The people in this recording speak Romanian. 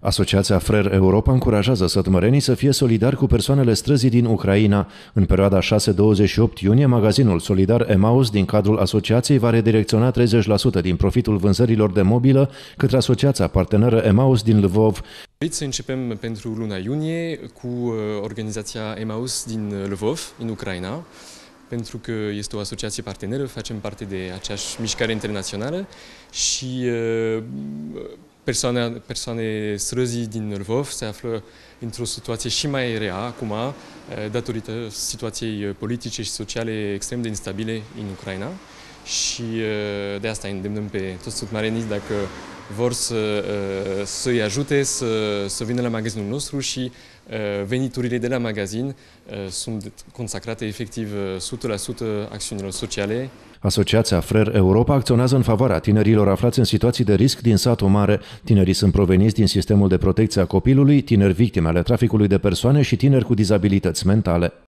Asociația Frer Europa încurajează sătmărenii să fie solidari cu persoanele străzii din Ucraina. În perioada 6-28 iunie, magazinul Solidar Emaus din cadrul asociației va redirecționa 30% din profitul vânzărilor de mobilă către asociația parteneră Emaus din Lvov. Să începem pentru luna iunie cu uh, organizația Emaus din uh, Lvov, în Ucraina pentru că este o asociație parteneră, facem parte de aceeași mișcare internațională și uh, persoane, persoane străzii din Lvov se află într-o situație și mai rea acum, eh, datorită situației politice și sociale extrem de instabile în Ucraina. Și eh, de asta îndemnăm pe toți submarinii dacă vor să, uh, să ajute să, să vină la magazinul nostru și uh, veniturile de la magazin uh, sunt consacrate efectiv 100% acțiunilor sociale. Asociația Frer Europa acționează în favoarea tinerilor aflați în situații de risc din satul mare. Tinerii sunt proveniți din sistemul de protecție a copilului, tineri victime ale traficului de persoane și tineri cu dizabilități mentale.